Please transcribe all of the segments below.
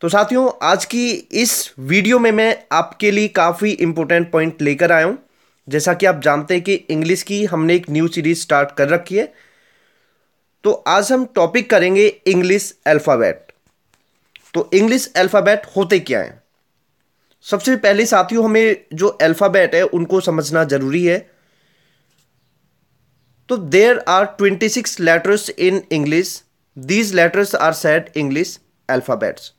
तो साथियों आज की इस वीडियो में मैं आपके लिए काफ़ी इम्पोर्टेंट पॉइंट लेकर आया हूँ जैसा कि आप जानते हैं कि इंग्लिश की हमने एक न्यू सीरीज स्टार्ट कर रखी है तो आज हम टॉपिक करेंगे इंग्लिश अल्फ़ाबेट तो इंग्लिश अल्फ़ाबेट होते क्या हैं सबसे पहले साथियों हमें जो अल्फ़ाबेट है उनको समझना ज़रूरी है तो there are twenty six letters in English these letters are set English alphabets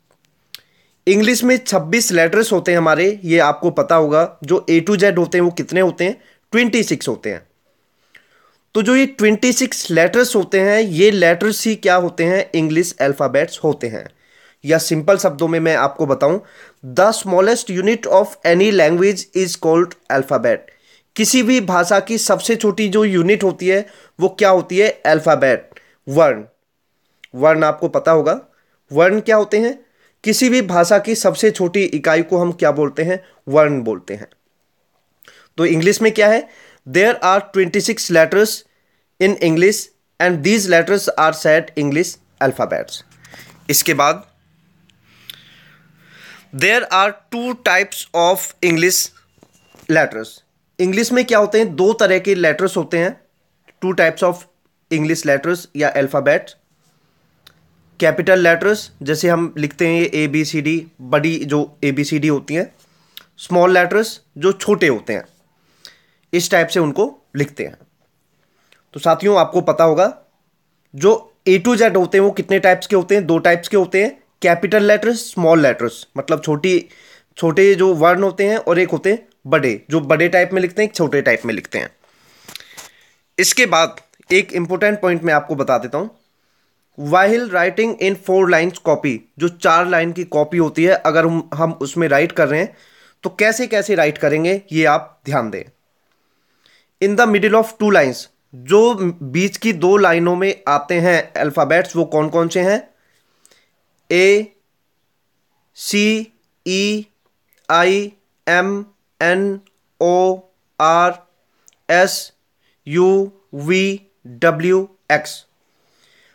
English में 26 लेटर्स होते हैं हमारे ये आपको पता होगा जो ए टू जेड होते हैं वो कितने होते हैं 26 होते हैं तो जो ये 26 लेटर्स होते हैं ये लेटर्स ही क्या होते हैं इंग्लिश अल्फ़ाबेट्स होते हैं या सिंपल शब्दों में मैं आपको बताऊं the smallest unit of any language is called alphabet किसी भी भाषा की सबसे छोटी जो यूनिट होती है वो क्या होती है अल्फ़ाबेट वर्ण वर्ण आपको पता होगा वर्ण क्या होते हैं किसी भी भाषा की सबसे छोटी इकाई को हम क्या बोलते हैं वर्ण बोलते हैं तो इंग्लिश में क्या है there are twenty six letters in English and these letters are set English alphabets इसके बाद there are two types of English letters English में क्या होते हैं दो तरह के लेटर्स होते हैं two types of English letters या अल्फ़ाबेट कैपिटल लेटर्स जैसे हम लिखते हैं ये ए बी सी डी बड़ी जो ए बी सी डी होती हैं स्मॉल लेटर्स जो छोटे होते हैं इस टाइप से उनको लिखते हैं तो साथियों आपको पता होगा जो ए टू जेड होते हैं वो कितने टाइप्स के होते हैं दो टाइप्स के होते हैं कैपिटल लेटर्स स्मॉल लेटर्स मतलब छोटी छोटे जो वर्ण होते हैं और एक होते हैं बड़े जो बड़े टाइप में लिखते हैं छोटे टाइप में लिखते हैं इसके बाद एक इंपॉर्टेंट पॉइंट मैं आपको बता देता हूँ while writing in four lines copy जो चार लाइन की कॉपी होती है अगर हम हम उसमें राइट कर रहे हैं तो कैसे कैसे राइट करेंगे ये आप ध्यान दें in the middle of two lines जो बीच की दो लाइनों में आते हैं अल्फ़ाबेट्स वो कौन कौन से हैं A C E I M N O R S U V W X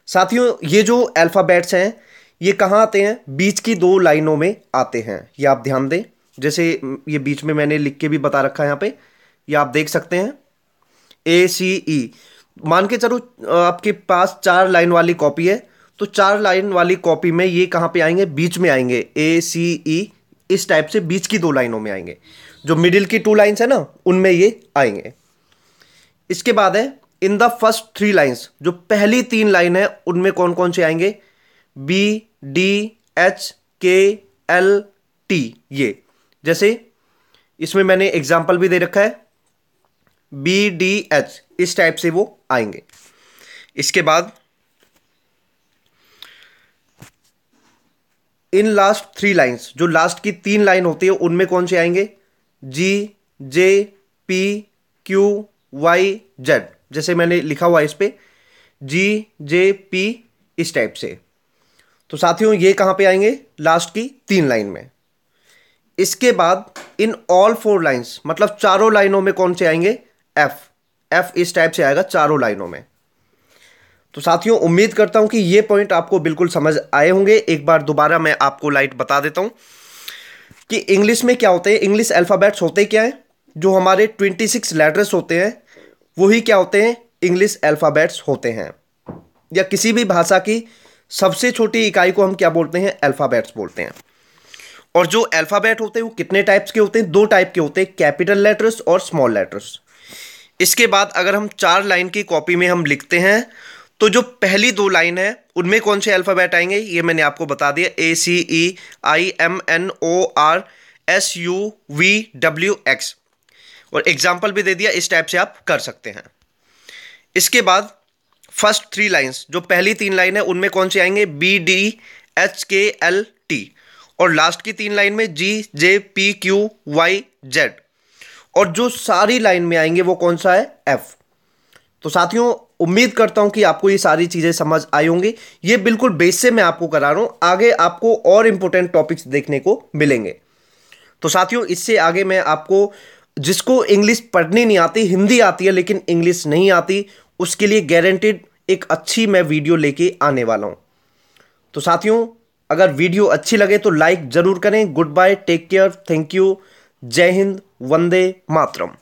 साथियों ये जो अल्फ़ाबेट्स हैं ये कहाँ आते हैं बीच की दो लाइनों में आते हैं ये आप ध्यान दें जैसे ये बीच में मैंने लिख के भी बता रखा है यहाँ पे ये आप देख सकते हैं ए सी ई मान के चलो आपके पास चार लाइन वाली कॉपी है तो चार लाइन वाली कॉपी में ये कहाँ पे आएंगे बीच में आएंगे ए सी ई इस टाइप से बीच की दो लाइनों में आएंगे जो मिडिल की टू लाइन्स है ना उनमें ये आएंगे इसके बाद है in the first three lines जो पहली तीन लाइन है उनमें कौन कौन से आएंगे B D H K L T ये जैसे इसमें मैंने एग्जाम्पल भी दे रखा है बी डी एच इस टाइप से वो आएंगे इसके बाद इन लास्ट थ्री लाइंस जो लास्ट की तीन लाइन होती है उनमें कौन से आएंगे G J P Q Y Z जैसे मैंने लिखा हुआ है इस पर जी जे पी इस टाइप से तो साथियों ये कहाँ पे आएंगे लास्ट की तीन लाइन में इसके बाद इन ऑल फोर लाइंस मतलब चारों लाइनों में कौन से आएंगे एफ एफ इस टाइप से आएगा चारों लाइनों में तो साथियों उम्मीद करता हूं कि ये पॉइंट आपको बिल्कुल समझ आए होंगे एक बार दोबारा मैं आपको लाइट बता देता हूं कि इंग्लिश में क्या होते हैं इंग्लिश अल्फ़ाबेट्स होते क्या हैं जो हमारे ट्वेंटी सिक्स लेटर्स होते हैं वही क्या होते हैं इंग्लिश अल्फ़ाबेट्स होते हैं या किसी भी भाषा की सबसे छोटी इकाई को हम क्या बोलते हैं अल्फ़ाबेट्स बोलते हैं और जो अल्फ़ाबेट होते हैं वो कितने टाइप्स के होते हैं दो टाइप के होते हैं कैपिटल लेटर्स और स्मॉल लेटर्स इसके बाद अगर हम चार लाइन की कॉपी में हम लिखते हैं तो जो पहली दो लाइन है उनमें कौन से अल्फ़ाबेट आएंगे ये मैंने आपको बता दिया A C E I M N O R S U V W X और एग्जाम्पल भी दे दिया इस टाइप से आप कर सकते हैं इसके बाद फर्स्ट थ्री लाइन्स जो पहली तीन लाइन है उनमें कौन से आएंगे B D H K L T और लास्ट की तीन लाइन में G J P Q Y Z और जो सारी लाइन में आएंगे वो कौन सा है एफ तो साथियों उम्मीद करता हूं कि आपको ये सारी चीज़ें समझ आई होंगी ये बिल्कुल बेस से मैं आपको करा रहा हूं आगे आपको और इंपॉर्टेंट टॉपिक्स देखने को मिलेंगे तो साथियों इससे आगे मैं आपको जिसको इंग्लिश पढ़नी नहीं आती हिंदी आती है लेकिन इंग्लिश नहीं आती उसके लिए गारंटेड एक अच्छी मैं वीडियो लेके आने वाला हूँ तो साथियों अगर वीडियो अच्छी लगे तो लाइक ज़रूर करें good bye take care thank you जय हिंद वंदे मातरम